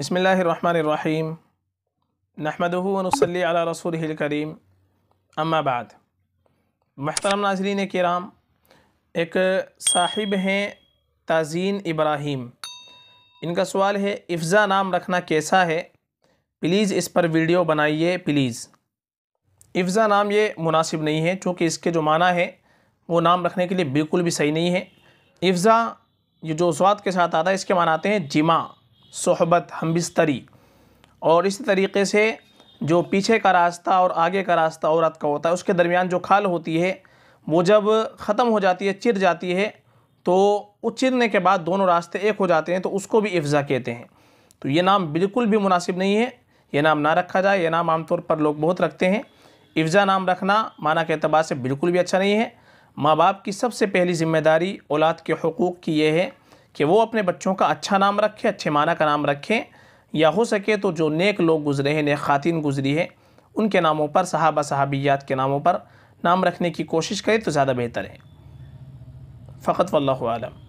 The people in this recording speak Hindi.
बसमीम नहमदनसली रसूल करीम अम्माबाद महतरम नाजरीन कराम एक साहिब हैं ताज़ीन इब्राहिम इनका सवाल है इफ़ा नाम रखना कैसा है प्लीज़ इस पर वीडियो बनाइए प्लीज़ इफ़ा नाम ये मुनासिब नहीं है चूँकि इसके जो माना है वो नाम रखने के लिए बिल्कुल भी सही नहीं है इफ़ा ये जो उस्वाद के साथ आता है इसके माना आते हैं जिमा सोहबत हमबिस्तरी और इसी तरीके से जो पीछे का रास्ता और आगे का रास्ता औरत का होता है उसके दरमियान जो खाल होती है वो जब ख़त्म हो जाती है चिर जाती है तो उस चिरने के बाद दोनों रास्ते एक हो जाते हैं तो उसको भी अफज़ा कहते हैं तो ये नाम बिल्कुल भी मुनासिब नहीं है ये नाम ना रखा जाए यह नाम आमतौर पर लोग बहुत रखते हैं अफज़ा नाम रखना माना के अतबार से बिल्कुल भी अच्छा नहीं है माँ बाप की सबसे पहली ज़िम्मेदारी औलाद के हकूक़ की यह है कि वो अपने बच्चों का अच्छा नाम रखें अच्छे माना का नाम रखें या हो सके तो जो नेक लोग गुज़रे हैं नेक ख़ातिन गुज़री है उनके नामों पर सहाबा सहाबियात के नामों पर नाम रखने की कोशिश करें तो ज़्यादा बेहतर है फ़कत वल्लम